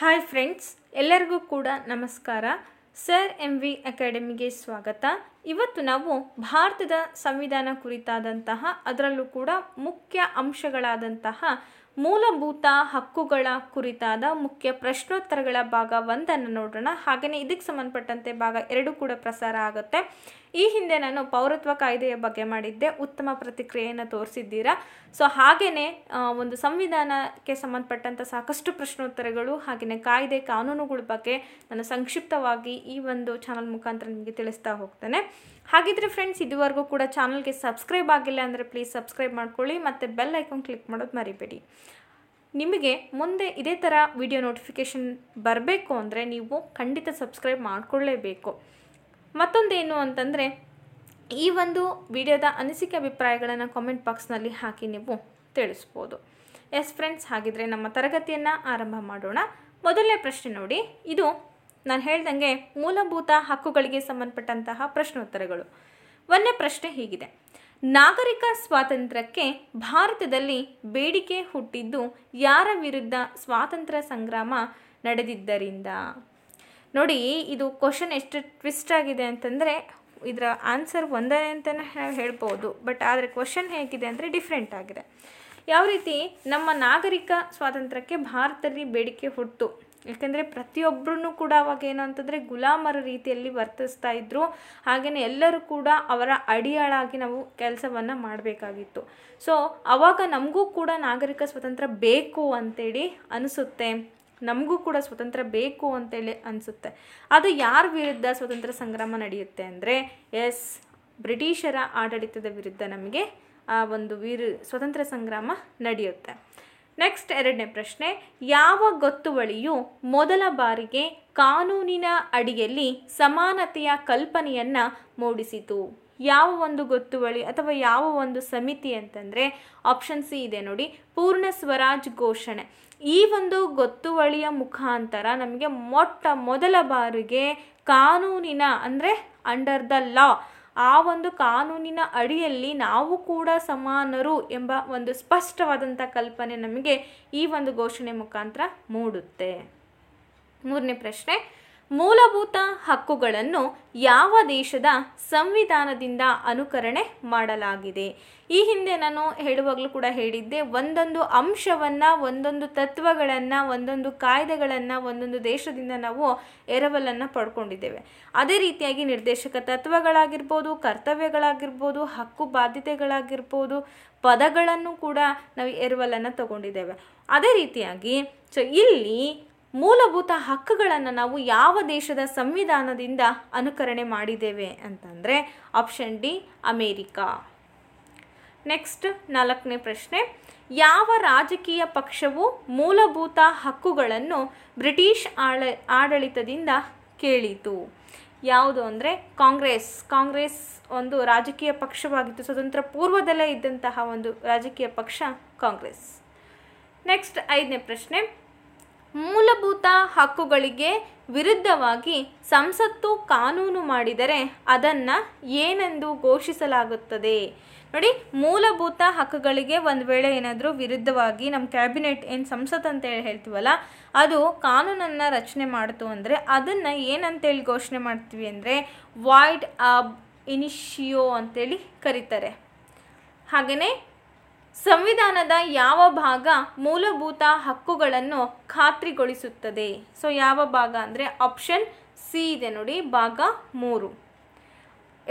hi friends ಎಲ್ಲರಿಗೂ ಕೂಡ ನಮಸ್ಕಾರ ಸರ್ ಎಂ ವಿ ಅಕಾಡೆಮಿಗೆ ಸ್ವಾಗತ ಇವತ್ತು ನಾವು ಭಾರತದ ಸಂವಿಧಾನ ಕುರಿತಾದಂತಹ ಅದರಲ್ಲೂ ಕೂಡ ಮುಖ್ಯ ಅಂಶಗಳಾದಂತಹ ಮೂಲಭೂತ ಹಕ್ಕುಗಳ ಕುರಿತಾದ ಮುಖ್ಯ ಪ್ರಶ್ನೋತ್ತರಗಳ ಭಾಗ ಒಂದನ್ನು ನೋಡೋಣ ಹಾಗೆಯೇ ಇದಕ್ಕೆ ಸಂಬಂಧಪಟ್ಟಂತೆ ಭಾಗ ಎರಡು ಕೂಡ ಪ್ರಸಾರ ಆಗುತ್ತೆ ಈ ಹಿಂದೆ ನಾನು ಪೌರತ್ವ ಕಾಯ್ದೆಯ ಬಗ್ಗೆ ಮಾಡಿದ್ದೆ ಉತ್ತಮ ಪ್ರತಿಕ್ರಿಯೆಯನ್ನು ತೋರಿಸಿದ್ದೀರಾ ಸೊ ಹಾಗೆಯೇ ಒಂದು ಸಂವಿಧಾನಕ್ಕೆ ಸಂಬಂಧಪಟ್ಟಂಥ ಸಾಕಷ್ಟು ಪ್ರಶ್ನೋತ್ತರಗಳು ಹಾಗೆಯೇ ಕಾಯ್ದೆ ಕಾನೂನುಗಳ ಬಗ್ಗೆ ನಾನು ಸಂಕ್ಷಿಪ್ತವಾಗಿ ಈ ಒಂದು ಚಾನಲ್ ಮುಖಾಂತರ ನಿಮಗೆ ತಿಳಿಸ್ತಾ ಹೋಗ್ತೇನೆ ಹಾಗಿದ್ರೆ ಫ್ರೆಂಡ್ಸ್ ಇದುವರೆಗೂ ಕೂಡ ಚಾನಲ್ಗೆ ಸಬ್ಸ್ಕ್ರೈಬ್ ಆಗಿಲ್ಲ ಅಂದರೆ ಪ್ಲೀಸ್ ಸಬ್ಸ್ಕ್ರೈಬ್ ಮಾಡ್ಕೊಳ್ಳಿ ಮತ್ತು ಬೆಲ್ ಐಕಾನ್ ಕ್ಲಿಕ್ ಮಾಡೋದು ಮರಿಬೇಡಿ ನಿಮಗೆ ಮುಂದೆ ಇದೇ ಥರ ವಿಡಿಯೋ ನೋಟಿಫಿಕೇಷನ್ ಬರಬೇಕು ಅಂದರೆ ನೀವು ಖಂಡಿತ ಸಬ್ಸ್ಕ್ರೈಬ್ ಮಾಡಿಕೊಳ್ಳೇಬೇಕು ಮತ್ತೊಂದೇನು ಅಂತಂದರೆ ಈ ಒಂದು ವಿಡಿಯೋದ ಅನಿಸಿಕೆ ಅಭಿಪ್ರಾಯಗಳನ್ನು ಕಾಮೆಂಟ್ ಬಾಕ್ಸ್ನಲ್ಲಿ ಹಾಕಿ ನೀವು ತಿಳಿಸ್ಬೋದು ಎಸ್ ಫ್ರೆಂಡ್ಸ್ ಹಾಗಿದ್ರೆ ನಮ್ಮ ತರಗತಿಯನ್ನು ಆರಂಭ ಮಾಡೋಣ ಮೊದಲನೇ ಪ್ರಶ್ನೆ ನೋಡಿ ಇದು ನಾನು ಹೇಳ್ದಂಗೆ ಮೂಲಭೂತ ಹಕ್ಕುಗಳಿಗೆ ಸಂಬಂಧಪಟ್ಟಂತಹ ಪ್ರಶ್ನೋತ್ತರಗಳು ಒಂದೇ ಪ್ರಶ್ನೆ ಹೀಗಿದೆ ನಾಗರಿಕ ಸ್ವಾತಂತ್ರ್ಯಕ್ಕೆ ಭಾರತದಲ್ಲಿ ಬೇಡಿಕೆ ಹುಟ್ಟಿದ್ದು ಯಾರ ವಿರುದ್ಧ ಸ್ವಾತಂತ್ರ್ಯ ಸಂಗ್ರಾಮ ನಡೆದಿದ್ದರಿಂದ ನೋಡಿ ಇದು ಕ್ವಶನ್ ಎಷ್ಟು ಟ್ವಿಸ್ಟ್ ಆಗಿದೆ ಅಂತಂದರೆ ಇದರ ಆನ್ಸರ್ ಒಂದೇ ಅಂತಲೇ ನಾವು ಹೇಳ್ಬೋದು ಬಟ್ ಆದರೆ ಕ್ವಶನ್ ಹೇಗಿದೆ ಅಂದರೆ ಡಿಫ್ರೆಂಟ್ ಆಗಿದೆ ಯಾವ ರೀತಿ ನಮ್ಮ ನಾಗರಿಕ ಸ್ವಾತಂತ್ರ್ಯಕ್ಕೆ ಭಾರತದಲ್ಲಿ ಬೇಡಿಕೆ ಹುಟ್ಟು ಯಾಕೆಂದರೆ ಪ್ರತಿಯೊಬ್ಬರೂ ಕೂಡ ಅವಾಗ ಏನು ಅಂತಂದರೆ ಗುಲಾಮರ ರೀತಿಯಲ್ಲಿ ವರ್ತಿಸ್ತಾ ಇದ್ದರು ಹಾಗೆಯೇ ಎಲ್ಲರೂ ಕೂಡ ಅವರ ಅಡಿಯಾಳಾಗಿ ನಾವು ಕೆಲಸವನ್ನು ಮಾಡಬೇಕಾಗಿತ್ತು ಸೊ ಅವಾಗ ನಮಗೂ ಕೂಡ ನಾಗರಿಕ ಸ್ವಾತಂತ್ರ್ಯ ಬೇಕು ಅಂತೇಳಿ ಅನಿಸುತ್ತೆ ನಮಗೂ ಕೂಡ ಸ್ವತಂತ್ರ ಬೇಕು ಅಂತೇಳಿ ಅನಿಸುತ್ತೆ ಅದು ಯಾರ ವಿರುದ್ಧ ಸ್ವತಂತ್ರ ಸಂಗ್ರಾಮ ನಡೆಯುತ್ತೆ ಅಂದರೆ ಎಸ್ ಬ್ರಿಟಿಷರ ಆಡಳಿತದ ವಿರುದ್ಧ ನಮಗೆ ಆ ಒಂದು ವೀರ ಸ್ವತಂತ್ರ ಸಂಗ್ರಾಮ ನಡೆಯುತ್ತೆ ನೆಕ್ಸ್ಟ್ ಎರಡನೇ ಪ್ರಶ್ನೆ ಯಾವ ಗೊತ್ತುವಳಿಯು ಮೊದಲ ಬಾರಿಗೆ ಕಾನೂನಿನ ಅಡಿಯಲ್ಲಿ ಸಮಾನತೆಯ ಕಲ್ಪನೆಯನ್ನು ಮೂಡಿಸಿತು ಯಾವ ಒಂದು ಗೊತ್ತುವಳಿ ಅಥವಾ ಯಾವ ಒಂದು ಸಮಿತಿ ಅಂತಂದರೆ ಆಪ್ಷನ್ ಸಿ ಇದೆ ನೋಡಿ ಪೂರ್ಣ ಸ್ವರಾಜ್ ಘೋಷಣೆ ಈ ಒಂದು ಗೊತ್ತುವಳಿಯ ಮುಖಾಂತರ ನಮಗೆ ಮೊಟ್ಟ ಮೊದಲ ಬಾರಿಗೆ ಕಾನೂನಿನ ಅಂದರೆ ಅಂಡರ್ ದ ಲಾ ಆ ಒಂದು ಕಾನೂನಿನ ಅಡಿಯಲ್ಲಿ ನಾವು ಕೂಡ ಸಮಾನರು ಎಂಬ ಒಂದು ಸ್ಪಷ್ಟವಾದಂಥ ಕಲ್ಪನೆ ನಮಗೆ ಈ ಒಂದು ಘೋಷಣೆ ಮುಖಾಂತರ ಮೂಡುತ್ತೆ ಮೂರನೇ ಪ್ರಶ್ನೆ ಮೂಲಭೂತ ಹಕ್ಕುಗಳನ್ನು ಯಾವ ದೇಶದ ಸಂವಿಧಾನದಿಂದ ಅನುಕರಣೆ ಮಾಡಲಾಗಿದೆ ಈ ಹಿಂದೆ ನಾನು ಹೇಳುವಾಗಲೂ ಕೂಡ ಹೇಳಿದ್ದೆ ಒಂದೊಂದು ಅಂಶವನ್ನು ಒಂದೊಂದು ತತ್ವಗಳನ್ನು ಒಂದೊಂದು ಕಾಯ್ದೆಗಳನ್ನು ಒಂದೊಂದು ದೇಶದಿಂದ ನಾವು ಎರವಲನ್ನು ಪಡ್ಕೊಂಡಿದ್ದೇವೆ ಅದೇ ರೀತಿಯಾಗಿ ನಿರ್ದೇಶಕ ತತ್ವಗಳಾಗಿರ್ಬೋದು ಕರ್ತವ್ಯಗಳಾಗಿರ್ಬೋದು ಹಕ್ಕು ಬಾಧ್ಯತೆಗಳಾಗಿರ್ಬೋದು ಪದಗಳನ್ನು ಕೂಡ ನಾವು ಎರವಲನ್ನು ತಗೊಂಡಿದ್ದೇವೆ ಅದೇ ರೀತಿಯಾಗಿ ಸೊ ಇಲ್ಲಿ ಮೂಲಭೂತ ಹಕ್ಕುಗಳನ್ನು ನಾವು ಯಾವ ದೇಶದ ಸಂವಿಧಾನದಿಂದ ಅನುಕರಣೆ ಮಾಡಿದ್ದೇವೆ ಅಂತಂದರೆ ಆಪ್ಷನ್ ಡಿ ಅಮೇರಿಕಾ ನೆಕ್ಸ್ಟ್ ನಾಲ್ಕನೇ ಪ್ರಶ್ನೆ ಯಾವ ರಾಜಕೀಯ ಪಕ್ಷವು ಮೂಲಭೂತ ಹಕ್ಕುಗಳನ್ನು ಬ್ರಿಟಿಷ್ ಆಳ ಆಡಳಿತದಿಂದ ಕೇಳಿತು ಯಾವುದು ಅಂದರೆ ಕಾಂಗ್ರೆಸ್ ಕಾಂಗ್ರೆಸ್ ಒಂದು ರಾಜಕೀಯ ಪಕ್ಷವಾಗಿತ್ತು ಸ್ವತಂತ್ರ ಪೂರ್ವದಲ್ಲೇ ಇದ್ದಂತಹ ಒಂದು ರಾಜಕೀಯ ಪಕ್ಷ ಕಾಂಗ್ರೆಸ್ ನೆಕ್ಸ್ಟ್ ಐದನೇ ಪ್ರಶ್ನೆ ಮೂಲಭೂತ ಹಕ್ಕುಗಳಿಗೆ ವಿರುದ್ಧವಾಗಿ ಸಂಸತ್ತು ಕಾನೂನು ಮಾಡಿದರೆ ಅದನ್ನು ಏನೆಂದು ಘೋಷಿಸಲಾಗುತ್ತದೆ ನೋಡಿ ಮೂಲಭೂತ ಹಕ್ಕುಗಳಿಗೆ ಒಂದು ವೇಳೆ ಏನಾದರೂ ವಿರುದ್ಧವಾಗಿ ನಮ್ಮ ಕ್ಯಾಬಿನೆಟ್ ಏನು ಸಂಸತ್ ಅಂತೇಳಿ ಹೇಳ್ತೀವಲ್ಲ ಅದು ಕಾನೂನನ್ನು ರಚನೆ ಮಾಡಿತು ಅಂದರೆ ಅದನ್ನು ಏನಂತೇಳಿ ಘೋಷಣೆ ಮಾಡ್ತೀವಿ ಅಂದರೆ ವಾಯ್ಡ್ ಅಬ್ ಇನಿಷಿಯೋ ಅಂತೇಳಿ ಕರೀತಾರೆ ಹಾಗೆಯೇ ಸಂವಿಧಾನದ ಯಾವ ಭಾಗ ಮೂಲಭೂತ ಹಕ್ಕುಗಳನ್ನು ಖಾತ್ರಿಗೊಳಿಸುತ್ತದೆ ಸೊ ಯಾವ ಭಾಗ ಅಂದರೆ ಆಪ್ಷನ್ ಸಿ ಇದೆ ನೋಡಿ ಭಾಗ ಮೂರು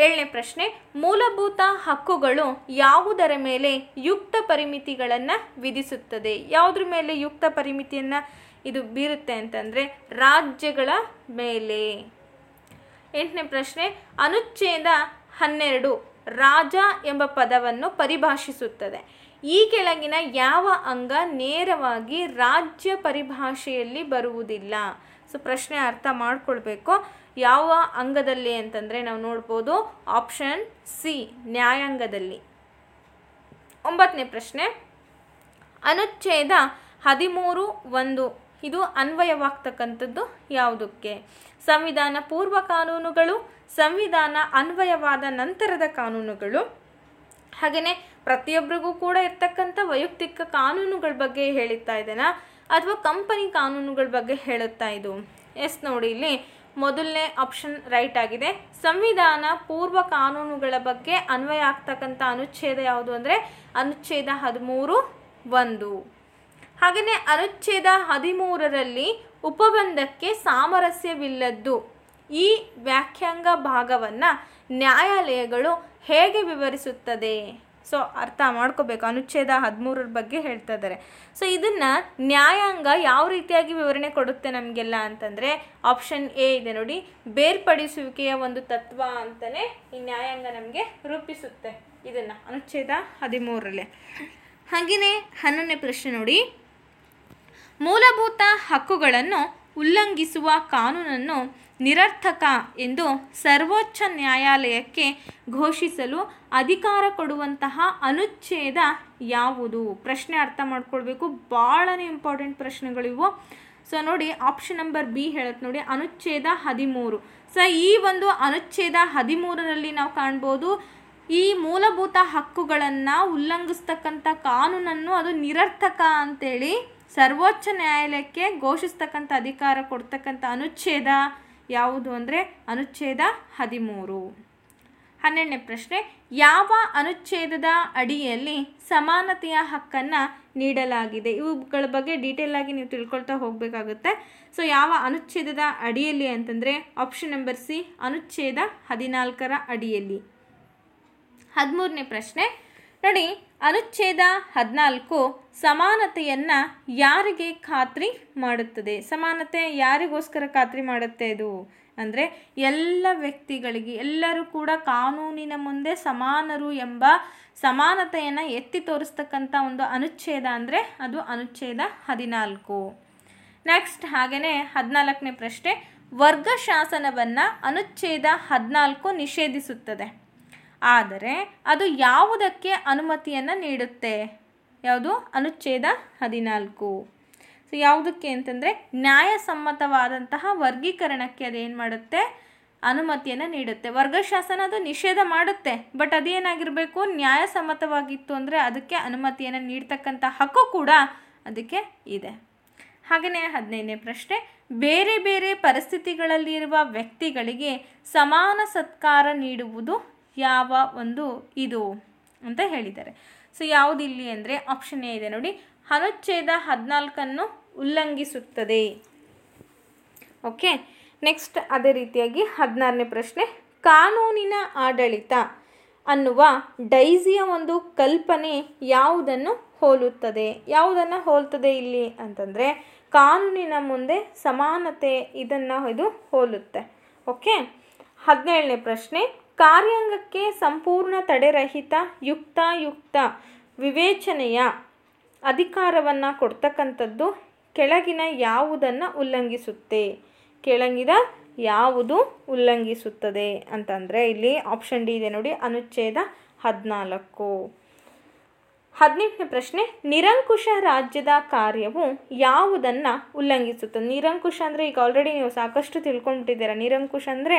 ಏಳನೇ ಪ್ರಶ್ನೆ ಮೂಲಭೂತ ಹಕ್ಕುಗಳು ಯಾವುದರ ಮೇಲೆ ಯುಕ್ತ ಪರಿಮಿತಿಗಳನ್ನು ವಿಧಿಸುತ್ತದೆ ಯಾವುದ್ರ ಮೇಲೆ ಯುಕ್ತ ಪರಿಮಿತಿಯನ್ನು ಇದು ಬೀರುತ್ತೆ ಅಂತಂದರೆ ರಾಜ್ಯಗಳ ಮೇಲೆ ಎಂಟನೇ ಪ್ರಶ್ನೆ ಅನುಚ್ಛೇದ ಹನ್ನೆರಡು ರಾಜ ಎಂಬ ಪದವನ್ನು ಪರಿಭಾಷಿಸುತ್ತದೆ ಈ ಕೆಳಗಿನ ಯಾವ ಅಂಗ ನೇರವಾಗಿ ರಾಜ್ಯ ಪರಿಭಾಷೆಯಲ್ಲಿ ಬರುವುದಿಲ್ಲ ಸೊ ಪ್ರಶ್ನೆ ಅರ್ಥ ಮಾಡ್ಕೊಳ್ಬೇಕು ಯಾವ ಅಂಗದಲ್ಲಿ ಅಂತಂದರೆ ನಾವು ನೋಡ್ಬೋದು ಆಪ್ಷನ್ ಸಿ ನ್ಯಾಯಾಂಗದಲ್ಲಿ ಒಂಬತ್ತನೇ ಪ್ರಶ್ನೆ ಅನುಚ್ಛೇದ ಹದಿಮೂರು ಒಂದು ಇದು ಅನ್ವಯವಾಗ್ತಕ್ಕಂಥದ್ದು ಯಾವುದಕ್ಕೆ ಸಂವಿಧಾನ ಪೂರ್ವ ಕಾನೂನುಗಳು ಸಂವಿಧಾನ ಅನ್ವಯವಾದ ನಂತರದ ಕಾನೂನುಗಳು ಹಾಗೆಯೇ ಪ್ರತಿಯೊಬ್ಬರಿಗೂ ಕೂಡ ಇರ್ತಕ್ಕಂಥ ವೈಯಕ್ತಿಕ ಕಾನೂನುಗಳ ಬಗ್ಗೆ ಹೇಳುತ್ತಾ ಇದ್ದಾನ ಅಥವಾ ಕಂಪನಿ ಕಾನೂನುಗಳ ಬಗ್ಗೆ ಹೇಳುತ್ತಾ ಇದು ಎಸ್ ನೋಡಿ ಇಲ್ಲಿ ಮೊದಲನೇ ಆಪ್ಷನ್ ರೈಟ್ ಆಗಿದೆ ಸಂವಿಧಾನ ಪೂರ್ವ ಕಾನೂನುಗಳ ಬಗ್ಗೆ ಅನ್ವಯ ಆಗ್ತಕ್ಕಂಥ ಅನುಚ್ಛೇದ ಯಾವುದು ಅಂದರೆ ಅನುಚ್ಛೇದ ಹದಿಮೂರು ಒಂದು ಹಾಗೆಯೇ ಅನುಚ್ಛೇದ ಹದಿಮೂರರಲ್ಲಿ ಉಪಬಂಧಕ್ಕೆ ಸಾಮರಸ್ಯವಿಲ್ಲದ್ದು ಈ ವ್ಯಾಖ್ಯಾಂಗ ಭಾಗವನ್ನು ನ್ಯಾಯಾಲಯಗಳು ಹೇಗೆ ವಿವರಿಸುತ್ತದೆ ಸೊ ಅರ್ಥ ಮಾಡ್ಕೋಬೇಕು ಅನುಚ್ಛೇದ ಹದಿಮೂರರ ಬಗ್ಗೆ ಹೇಳ್ತಾ ಇದ್ದಾರೆ ಸೊ ಇದನ್ನು ನ್ಯಾಯಾಂಗ ಯಾವ ರೀತಿಯಾಗಿ ವಿವರಣೆ ಕೊಡುತ್ತೆ ನಮಗೆಲ್ಲ ಅಂತಂದರೆ ಆಪ್ಷನ್ ಎ ಇದೆ ನೋಡಿ ಬೇರ್ಪಡಿಸುವಿಕೆಯ ಒಂದು ತತ್ವ ಅಂತಲೇ ಈ ನ್ಯಾಯಾಂಗ ನಮಗೆ ರೂಪಿಸುತ್ತೆ ಇದನ್ನು ಅನುಚ್ಛೇದ ಹದಿಮೂರರಲ್ಲಿ ಹಾಗೆಯೇ ಹನ್ನೊಂದನೇ ಪ್ರಶ್ನೆ ನೋಡಿ ಮೂಲಭೂತ ಹಕ್ಕುಗಳನ್ನು ಉಲ್ಲಂಘಿಸುವ ಕಾನೂನನ್ನು ನಿರರ್ಥಕ ಎಂದು ಸರ್ವೋಚ್ಚ ನ್ಯಾಯಾಲಯಕ್ಕೆ ಘೋಷಿಸಲು ಅಧಿಕಾರ ಕೊಡುವಂತಹ ಅನುಚ್ಛೇದ ಯಾವುದು ಪ್ರಶ್ನೆ ಅರ್ಥ ಮಾಡ್ಕೊಳ್ಬೇಕು ಭಾಳನೇ ಇಂಪಾರ್ಟೆಂಟ್ ಪ್ರಶ್ನೆಗಳಿವು ಸೊ ನೋಡಿ ಆಪ್ಷನ್ ನಂಬರ್ ಬಿ ಹೇಳುತ್ತೆ ನೋಡಿ ಅನುಚ್ಛೇದ ಹದಿಮೂರು ಸೊ ಈ ಒಂದು ಅನುಚ್ಛೇದ ಹದಿಮೂರರಲ್ಲಿ ನಾವು ಕಾಣ್ಬೋದು ಈ ಮೂಲಭೂತ ಹಕ್ಕುಗಳನ್ನು ಉಲ್ಲಂಘಿಸ್ತಕ್ಕಂಥ ಕಾನೂನನ್ನು ಅದು ನಿರರ್ಥಕ ಅಂತೇಳಿ ಸರ್ವೋಚ್ಚ ನ್ಯಾಯಾಲಯಕ್ಕೆ ಘೋಷಿಸ್ತಕ್ಕಂಥ ಅಧಿಕಾರ ಕೊಡ್ತಕ್ಕಂಥ ಅನುಚ್ಛೇದ ಯಾವುದು ಅಂದರೆ ಅನುಚ್ಛೇದ ಹದಿಮೂರು ಹನ್ನೆರಡನೇ ಪ್ರಶ್ನೆ ಯಾವ ಅನುಚ್ಛೇದದ ಅಡಿಯಲ್ಲಿ ಸಮಾನತೆಯ ಹಕ್ಕನ್ನು ನೀಡಲಾಗಿದೆ ಇವುಗಳ ಬಗ್ಗೆ ಡೀಟೇಲ್ ಆಗಿ ನೀವು ತಿಳ್ಕೊಳ್ತಾ ಹೋಗಬೇಕಾಗುತ್ತೆ ಸೊ ಯಾವ ಅನುಚ್ಛೇದದ ಅಡಿಯಲ್ಲಿ ಅಂತಂದರೆ ಆಪ್ಷನ್ ನಂಬರ್ ಸಿ ಅನುಚ್ಛೇದ ಹದಿನಾಲ್ಕರ ಅಡಿಯಲ್ಲಿ ಹದಿಮೂರನೇ ಪ್ರಶ್ನೆ ನೋಡಿ ಅನುಚ್ಛೇದ ಹದಿನಾಲ್ಕು ಸಮಾನತೆಯನ್ನು ಯಾರಿಗೆ ಖಾತ್ರಿ ಮಾಡುತ್ತದೆ ಸಮಾನತೆ ಯಾರಿಗೋಸ್ಕರ ಖಾತ್ರಿ ಮಾಡುತ್ತೆ ಇದು ಅಂದರೆ ಎಲ್ಲ ವ್ಯಕ್ತಿಗಳಿಗೆ ಎಲ್ಲರೂ ಕೂಡ ಕಾನೂನಿನ ಮುಂದೆ ಸಮಾನರು ಎಂಬ ಸಮಾನತೆಯನ್ನು ಎತ್ತಿ ತೋರಿಸ್ತಕ್ಕಂಥ ಒಂದು ಅನುಚ್ಛೇದ ಅಂದರೆ ಅದು ಅನುಚ್ಛೇದ ಹದಿನಾಲ್ಕು ನೆಕ್ಸ್ಟ್ ಹಾಗೆಯೇ ಹದಿನಾಲ್ಕನೇ ಪ್ರಶ್ನೆ ವರ್ಗ ಶಾಸನವನ್ನು ಅನುಚ್ಛೇದ ಹದಿನಾಲ್ಕು ನಿಷೇಧಿಸುತ್ತದೆ ಆದರೆ ಅದು ಯಾವುದಕ್ಕೆ ಅನುಮತಿಯನ್ನು ನೀಡುತ್ತೆ ಯಾವುದು ಅನುಚ್ಛೇದ ಹದಿನಾಲ್ಕು ಸೊ ಯಾವುದಕ್ಕೆ ಅಂತಂದರೆ ನ್ಯಾಯಸಮ್ಮತವಾದಂತಹ ವರ್ಗೀಕರಣಕ್ಕೆ ಅದೇನು ಮಾಡುತ್ತೆ ಅನುಮತಿಯನ್ನು ನೀಡುತ್ತೆ ವರ್ಗಶಾಸನ ಅದು ನಿಷೇಧ ಮಾಡುತ್ತೆ ಬಟ್ ಅದೇನಾಗಿರಬೇಕು ನ್ಯಾಯಸಮ್ಮತವಾಗಿತ್ತು ಅಂದರೆ ಅದಕ್ಕೆ ಅನುಮತಿಯನ್ನು ನೀಡ್ತಕ್ಕಂಥ ಹಕ್ಕು ಕೂಡ ಅದಕ್ಕೆ ಇದೆ ಹಾಗೆಯೇ ಹದಿನೈದನೇ ಪ್ರಶ್ನೆ ಬೇರೆ ಬೇರೆ ಪರಿಸ್ಥಿತಿಗಳಲ್ಲಿರುವ ವ್ಯಕ್ತಿಗಳಿಗೆ ಸಮಾನ ಸತ್ಕಾರ ನೀಡುವುದು ಯಾವ ಒಂದು ಇದು ಅಂತ ಹೇಳಿದ್ದಾರೆ ಸೊ ಇಲ್ಲಿ ಅಂದರೆ ಆಪ್ಷನ್ ಎ ಇದೆ ನೋಡಿ ಅನುಚ್ಛೇದ ಹದಿನಾಲ್ಕನ್ನು ಉಲ್ಲಂಘಿಸುತ್ತದೆ ಓಕೆ ನೆಕ್ಸ್ಟ್ ಅದೇ ರೀತಿಯಾಗಿ ಹದಿನಾರನೇ ಪ್ರಶ್ನೆ ಕಾನೂನಿನ ಆಡಳಿತ ಅನ್ನುವ ಡೈಸಿಯ ಒಂದು ಕಲ್ಪನೆ ಯಾವುದನ್ನು ಹೋಲುತ್ತದೆ ಯಾವುದನ್ನು ಹೋಲ್ತದೆ ಇಲ್ಲಿ ಅಂತಂದರೆ ಕಾನೂನಿನ ಮುಂದೆ ಸಮಾನತೆ ಇದನ್ನು ಇದು ಹೋಲುತ್ತೆ ಓಕೆ ಹದಿನೇಳನೇ ಪ್ರಶ್ನೆ ಕಾರ್ಯಾಂಗಕ್ಕೆ ಸಂಪೂರ್ಣ ತಡೆರಹಿತ ಯುಕ್ತಾಯುಕ್ತ ವಿವೇಚನೆಯ ಅಧಿಕಾರವನ್ನು ಕೊಡ್ತಕ್ಕಂಥದ್ದು ಕೆಳಗಿನ ಯಾವುದನ್ನು ಉಲ್ಲಂಘಿಸುತ್ತೆ ಕೆಳಗಿದ ಯಾವುದು ಉಲ್ಲಂಘಿಸುತ್ತದೆ ಅಂತಂದರೆ ಇಲ್ಲಿ ಆಪ್ಷನ್ ಡಿ ಇದೆ ನೋಡಿ ಅನುಚ್ಛೇದ ಹದಿನಾಲ್ಕು ಹದಿನೆಂಟನೇ ಪ್ರಶ್ನೆ ನಿರಂಕುಶ ರಾಜ್ಯದ ಕಾರ್ಯವು ಯಾವುದನ್ನು ಉಲ್ಲಂಘಿಸುತ್ತದೆ ನಿರಂಕುಶ ಅಂದರೆ ಈಗ ಆಲ್ರೆಡಿ ನೀವು ಸಾಕಷ್ಟು ತಿಳ್ಕೊಂಡ್ಬಿಟ್ಟಿದ್ದೀರಾ ನಿರಂಕುಶ ಅಂದರೆ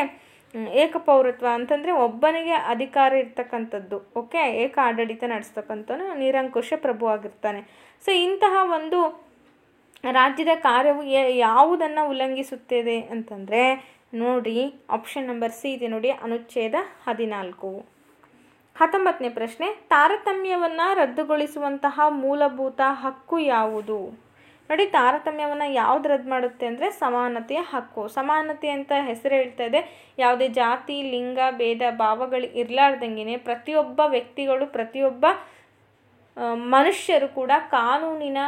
ಏಕಪೌರತ್ವ ಅಂತಂದರೆ ಒಬ್ಬನಿಗೆ ಅಧಿಕಾರ ಇರ್ತಕ್ಕಂಥದ್ದು ಓಕೆ ಏಕ ಆಡಳಿತ ನಡೆಸ್ತಕ್ಕಂಥವನು ನಿರಂಕುಶ ಪ್ರಭು ಆಗಿರ್ತಾನೆ ಸೊ ಇಂತಹ ಒಂದು ರಾಜ್ಯದ ಕಾರ್ಯವು ಯಾವುದನ್ನು ಉಲ್ಲಂಘಿಸುತ್ತದೆ ಅಂತಂದರೆ ನೋಡಿ ಆಪ್ಷನ್ ನಂಬರ್ ಸಿ ಇದೆ ನೋಡಿ ಅನುಚ್ಛೇದ ಹದಿನಾಲ್ಕು ಹತ್ತೊಂಬತ್ತನೇ ಪ್ರಶ್ನೆ ತಾರತಮ್ಯವನ್ನು ರದ್ದುಗೊಳಿಸುವಂತಹ ಮೂಲಭೂತ ಹಕ್ಕು ಯಾವುದು ನೋಡಿ ತಾರತಮ್ಯವನ್ನು ಯಾವ್ದು ರದ್ದು ಮಾಡುತ್ತೆ ಅಂದರೆ ಸಮಾನತೆಯ ಹಕ್ಕು ಸಮಾನತೆ ಅಂತ ಹೆಸರು ಹೇಳ್ತಾ ಇದೆ ಯಾವುದೇ ಜಾತಿ ಲಿಂಗ ಭೇದ ಭಾವಗಳು ಇರಲಾರ್ದಂಗೆ ಪ್ರತಿಯೊಬ್ಬ ವ್ಯಕ್ತಿಗಳು ಪ್ರತಿಯೊಬ್ಬ ಮನುಷ್ಯರು ಕೂಡ ಕಾನೂನಿನ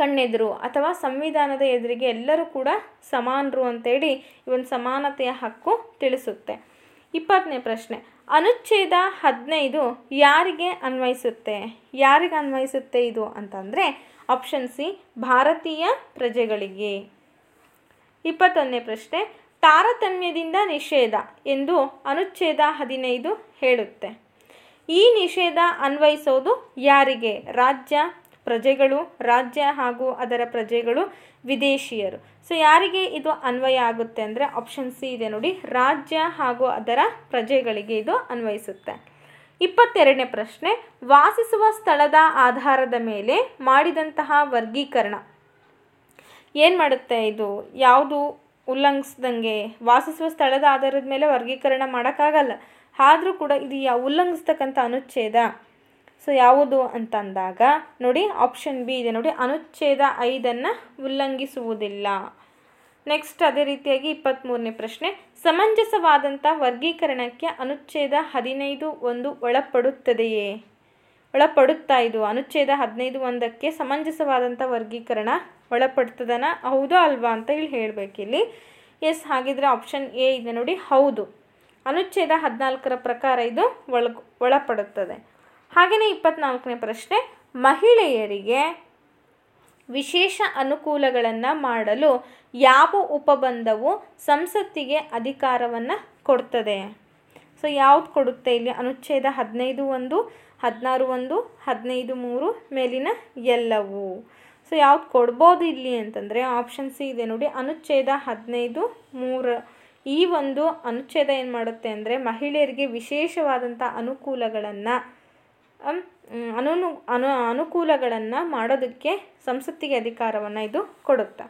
ಕಣ್ಣೆದುರು ಅಥವಾ ಸಂವಿಧಾನದ ಎದುರಿಗೆ ಎಲ್ಲರೂ ಕೂಡ ಸಮಾನರು ಅಂತೇಳಿ ಈ ಒಂದು ಸಮಾನತೆಯ ಹಕ್ಕು ತಿಳಿಸುತ್ತೆ ಇಪ್ಪತ್ತನೇ ಪ್ರಶ್ನೆ ಅನುಚ್ಛೇದ ಹದಿನೈದು ಯಾರಿಗೆ ಅನ್ವಯಿಸುತ್ತೆ ಯಾರಿಗೆ ಅನ್ವಯಿಸುತ್ತೆ ಇದು ಅಂತಂದರೆ ಆಪ್ಷನ್ ಸಿ ಭಾರತೀಯ ಪ್ರಜೆಗಳಿಗೆ ಇಪ್ಪತ್ತೊಂದನೇ ಪ್ರಶ್ನೆ ತಾರತಮ್ಯದಿಂದ ನಿಷೇಧ ಎಂದು ಅನುಚ್ಛೇದ ಹದಿನೈದು ಹೇಳುತ್ತೆ ಈ ನಿಷೇಧ ಅನ್ವಯಿಸೋದು ಯಾರಿಗೆ ರಾಜ್ಯ ಪ್ರಜೆಗಳು ರಾಜ್ಯ ಹಾಗೂ ಅದರ ಪ್ರಜೆಗಳು ವಿದೇಶಿಯರು ಸೊ ಯಾರಿಗೆ ಇದು ಅನ್ವಯ ಆಗುತ್ತೆ ಅಂದರೆ ಆಪ್ಷನ್ ಸಿ ಇದೆ ನೋಡಿ ರಾಜ್ಯ ಹಾಗೂ ಅದರ ಪ್ರಜೆಗಳಿಗೆ ಇದು ಅನ್ವಯಿಸುತ್ತೆ ಇಪ್ಪತ್ತೆರಡನೇ ಪ್ರಶ್ನೆ ವಾಸಿಸುವ ಸ್ಥಳದ ಆಧಾರದ ಮೇಲೆ ಮಾಡಿದಂತಹ ವರ್ಗೀಕರಣ ಏನು ಮಾಡುತ್ತೆ ಇದು ಯಾವುದು ಉಲ್ಲಂಘಿಸ್ದಂಗೆ ವಾಸಿಸುವ ಸ್ಥಳದ ಆಧಾರದ ಮೇಲೆ ವರ್ಗೀಕರಣ ಮಾಡೋಕ್ಕಾಗಲ್ಲ ಆದರೂ ಕೂಡ ಇದು ಯಾ ಉಲ್ಲಂಘಿಸ್ತಕ್ಕಂಥ ಅನುಚ್ಛೇದ ಸೊ ಯಾವುದು ಅಂತಂದಾಗ ನೋಡಿ ಆಪ್ಷನ್ ಬಿ ಇದೆ ನೋಡಿ ಅನುಚ್ಛೇದ ಐದನ್ನು ಉಲ್ಲಂಘಿಸುವುದಿಲ್ಲ ನೆಕ್ಸ್ಟ್ ಅದೇ ರೀತಿಯಾಗಿ ಇಪ್ಪತ್ತ್ಮೂರನೇ ಪ್ರಶ್ನೆ ಸಮಂಜಸವಾದಂಥ ವರ್ಗೀಕರಣಕ್ಕೆ ಅನುಚ್ಛೇದ ಹದಿನೈದು ಒಂದು ಒಳಪಡುತ್ತದೆಯೇ ಒಳಪಡುತ್ತಾ ಇದು ಅನುಚ್ಛೇದ ಹದಿನೈದು ಒಂದಕ್ಕೆ ಸಮಂಜಸವಾದಂಥ ವರ್ಗೀಕರಣ ಒಳಪಡ್ತದನ ಹೌದು ಅಲ್ವಾ ಅಂತ ಹೇಳಿ ಹೇಳಬೇಕಿಲ್ಲಿ ಎಸ್ ಹಾಗಿದ್ರೆ ಆಪ್ಷನ್ ಎ ಇದೆ ನೋಡಿ ಹೌದು ಅನುಚ್ಛೇದ ಹದಿನಾಲ್ಕರ ಪ್ರಕಾರ ಇದು ಒಳ ಒಳಪಡುತ್ತದೆ ಹಾಗೆಯೇ ಇಪ್ಪತ್ನಾಲ್ಕನೇ ಪ್ರಶ್ನೆ ಮಹಿಳೆಯರಿಗೆ ವಿಶೇಷ ಅನುಕೂಲಗಳನ್ನು ಮಾಡಲು ಯಾವ ಉಪಬಂಧವು ಸಂಸತ್ತಿಗೆ ಅಧಿಕಾರವನ್ನು ಕೊಡ್ತದೆ ಸೊ ಯಾವ್ದು ಕೊಡುತ್ತೆ ಇಲ್ಲಿ ಅನುಚ್ಛೇದ ಹದಿನೈದು ಒಂದು ಹದಿನಾರು ಒಂದು ಹದಿನೈದು ಮೂರು ಮೇಲಿನ ಎಲ್ಲವು ಸೊ ಯಾವ್ದು ಕೊಡ್ಬೋದು ಇಲ್ಲಿ ಅಂತಂದರೆ ಆಪ್ಷನ್ ಸಿ ಇದೆ ನೋಡಿ ಅನುಚ್ಛೇದ ಹದಿನೈದು ಮೂರು ಈ ಒಂದು ಅನುಚ್ಛೇದ ಏನು ಮಾಡುತ್ತೆ ಅಂದರೆ ಮಹಿಳೆಯರಿಗೆ ವಿಶೇಷವಾದಂಥ ಅನುಕೂಲಗಳನ್ನು ಅನನು ಅನು ಅನುಕೂಲಗಳನ್ನು ಮಾಡೋದಕ್ಕೆ ಸಂಸತ್ತಿಗೆ ಅಧಿಕಾರವನ್ನು ಇದು ಕೊಡುತ್ತೆ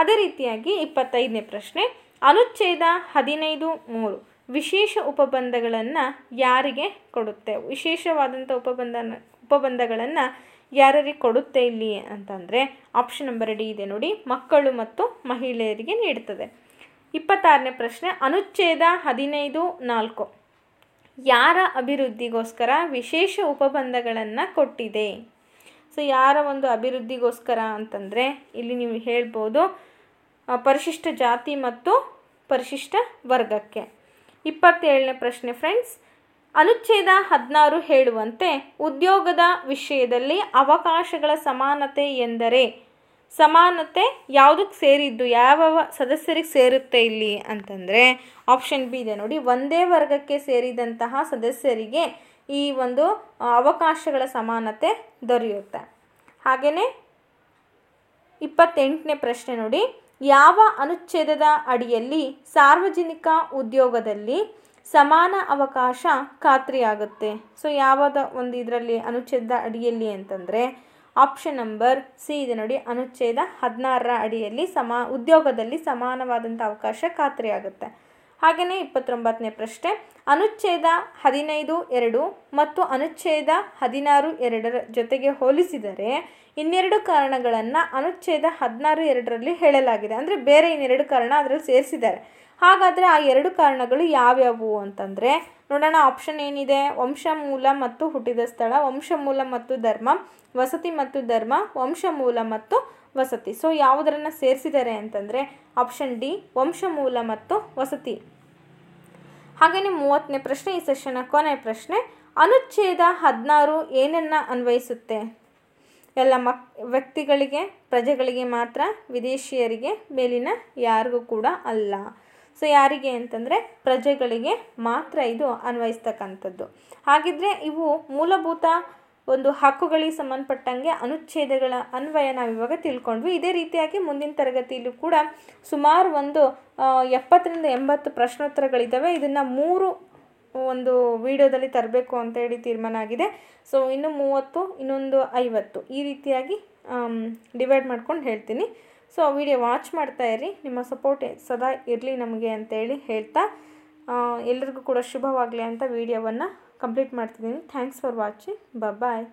ಅದೇ ರೀತಿಯಾಗಿ ಇಪ್ಪತ್ತೈದನೇ ಪ್ರಶ್ನೆ ಅನುಚ್ಛೇದ ಹದಿನೈದು ಮೂರು ವಿಶೇಷ ಉಪಬಂಧಗಳನ್ನು ಯಾರಿಗೆ ಕೊಡುತ್ತೆ ವಿಶೇಷವಾದಂಥ ಉಪಬಂಧನ ಉಪಬಂಧಗಳನ್ನು ಯಾರಿಗೆ ಕೊಡುತ್ತೆ ಇಲ್ಲಿ ಅಂತಂದರೆ ಆಪ್ಷನ್ ನಂಬರ್ ಡಿ ಇದೆ ನೋಡಿ ಮಕ್ಕಳು ಮತ್ತು ಮಹಿಳೆಯರಿಗೆ ನೀಡುತ್ತದೆ ಇಪ್ಪತ್ತಾರನೇ ಪ್ರಶ್ನೆ ಅನುಚ್ಛೇದ ಹದಿನೈದು ನಾಲ್ಕು ಯಾರ ಅಭಿವೃದ್ಧಿಗೋಸ್ಕರ ವಿಶೇಷ ಉಪಬಂಧಗಳನ್ನು ಕೊಟ್ಟಿದೆ ಸೊ ಯಾರ ಒಂದು ಅಭಿವೃದ್ಧಿಗೋಸ್ಕರ ಅಂತಂದರೆ ಇಲ್ಲಿ ನೀವು ಹೇಳ್ಬೋದು ಪರಿಶಿಷ್ಟ ಜಾತಿ ಮತ್ತು ಪರಿಶಿಷ್ಟ ವರ್ಗಕ್ಕೆ ಇಪ್ಪತ್ತೇಳನೇ ಪ್ರಶ್ನೆ ಫ್ರೆಂಡ್ಸ್ ಅನುಚ್ಛೇದ ಹದಿನಾರು ಹೇಳುವಂತೆ ಉದ್ಯೋಗದ ವಿಷಯದಲ್ಲಿ ಅವಕಾಶಗಳ ಸಮಾನತೆ ಎಂದರೆ ಸಮಾನತೆ ಯಾವುದಕ್ಕೆ ಸೇರಿದ್ದು ಯಾವ ಸದಸ್ಯರಿಗೆ ಸೇರುತ್ತೆ ಇಲ್ಲಿ ಅಂತಂದರೆ ಆಪ್ಷನ್ ಬಿ ಇದೆ ನೋಡಿ ಒಂದೇ ವರ್ಗಕ್ಕೆ ಸೇರಿದಂತಹ ಸದಸ್ಯರಿಗೆ ಈ ಒಂದು ಅವಕಾಶಗಳ ಸಮಾನತೆ ದೊರೆಯುತ್ತೆ ಹಾಗೆಯೇ ಇಪ್ಪತ್ತೆಂಟನೇ ಪ್ರಶ್ನೆ ನೋಡಿ ಯಾವ ಅನುಚ್ಛೇದದ ಅಡಿಯಲ್ಲಿ ಸಾರ್ವಜನಿಕ ಉದ್ಯೋಗದಲ್ಲಿ ಸಮಾನ ಅವಕಾಶ ಖಾತ್ರಿಯಾಗುತ್ತೆ ಸೊ ಯಾವ ಒಂದು ಇದರಲ್ಲಿ ಅನುಚ್ಛೇದ ಅಡಿಯಲ್ಲಿ ಅಂತಂದರೆ ಆಪ್ಷನ್ ನಂಬರ್ ಸಿ ಇದೆ ನೋಡಿ ಅನುಚ್ಛೇದ ಹದಿನಾರರ ಅಡಿಯಲ್ಲಿ ಸಮ ಉದ್ಯೋಗದಲ್ಲಿ ಸಮಾನವಾದಂಥ ಅವಕಾಶ ಖಾತ್ರಿಯಾಗುತ್ತೆ ಹಾಗೆಯೇ ಇಪ್ಪತ್ತೊಂಬತ್ತನೇ ಪ್ರಶ್ನೆ ಅನುಚ್ಛೇದ ಹದಿನೈದು ಎರಡು ಮತ್ತು ಅನುಚ್ಛೇದ ಹದಿನಾರು ಎರಡರ ಜೊತೆಗೆ ಹೋಲಿಸಿದರೆ ಇನ್ನೆರಡು ಕಾರಣಗಳನ್ನು ಅನುಚ್ಛೇದ ಹದಿನಾರು ಎರಡರಲ್ಲಿ ಹೇಳಲಾಗಿದೆ ಅಂದರೆ ಬೇರೆ ಇನ್ನೆರಡು ಕಾರಣ ಅದರಲ್ಲಿ ಸೇರಿಸಿದ್ದಾರೆ ಹಾಗಾದರೆ ಆ ಎರಡು ಕಾರಣಗಳು ಯಾವ್ಯಾವು ಅಂತಂದರೆ ನೋಡೋಣ ಆಪ್ಷನ್ ಏನಿದೆ ವಂಶ ಮೂಲ ಮತ್ತು ಹುಟ್ಟಿದ ಸ್ಥಳ ವಂಶಮೂಲ ಮತ್ತು ಧರ್ಮ ವಸತಿ ಮತ್ತು ಧರ್ಮ ವಂಶಮೂಲ ಮತ್ತು ವಸತಿ ಸೊ ಯಾವುದರನ್ನು ಸೇರಿಸಿದ್ದಾರೆ ಅಂತಂದರೆ ಆಪ್ಷನ್ ಡಿ ವಂಶಮೂಲ ಮತ್ತು ವಸತಿ ಹಾಗೆಯೇ ಮೂವತ್ತನೇ ಪ್ರಶ್ನೆ ಈ ಸೆಷನ್ನ ಕೊನೆ ಪ್ರಶ್ನೆ ಅನುಚ್ಛೇದ ಹದಿನಾರು ಏನನ್ನು ಅನ್ವಯಿಸುತ್ತೆ ಎಲ್ಲ ಮಕ್ ವ್ಯಕ್ತಿಗಳಿಗೆ ಪ್ರಜೆಗಳಿಗೆ ಮಾತ್ರ ವಿದೇಶಿಯರಿಗೆ ಮೇಲಿನ ಯಾರಿಗೂ ಕೂಡ ಅಲ್ಲ ಸೊ ಯಾರಿಗೆ ಅಂತಂದರೆ ಪ್ರಜೆಗಳಿಗೆ ಮಾತ್ರ ಇದು ಅನ್ವಯಿಸ್ತಕ್ಕಂಥದ್ದು ಹಾಗಿದ್ರೆ ಇವು ಮೂಲಭೂತ ಒಂದು ಹಕ್ಕುಗಳಿಗೆ ಸಂಬಂಧಪಟ್ಟಂಗೆ ಅನುಚ್ಛೇದಗಳ ಅನ್ವಯ ನಾವಿವಾಗ ತಿಳ್ಕೊಂಡ್ವಿ ಇದೇ ರೀತಿಯಾಗಿ ಮುಂದಿನ ತರಗತಿಯಲ್ಲೂ ಕೂಡ ಸುಮಾರು ಒಂದು ಎಪ್ಪತ್ತರಿಂದ ಎಂಬತ್ತು ಪ್ರಶ್ನೋತ್ತರಗಳಿದ್ದಾವೆ ಇದನ್ನು ಮೂರು ಒಂದು ವಿಡಿಯೋದಲ್ಲಿ ತರಬೇಕು ಅಂತೇಳಿ ತೀರ್ಮಾನ ಆಗಿದೆ ಸೊ ಇನ್ನು ಮೂವತ್ತು ಇನ್ನೊಂದು ಐವತ್ತು ಈ ರೀತಿಯಾಗಿ ಡಿವೈಡ್ ಮಾಡ್ಕೊಂಡು ಹೇಳ್ತೀನಿ ಸೊ ವಿಡಿಯೋ ವಾಚ್ ಮಾಡ್ತಾ ಇರಿ ನಿಮ್ಮ ಸಪೋರ್ಟ್ ಸದಾ ಇರಲಿ ನಮಗೆ ಅಂತೇಳಿ ಹೇಳ್ತಾ ಎಲ್ಲರಿಗೂ ಕೂಡ ಶುಭವಾಗಲಿ ಅಂತ ವಿಡಿಯೋವನ್ನು complete thanks for watching bye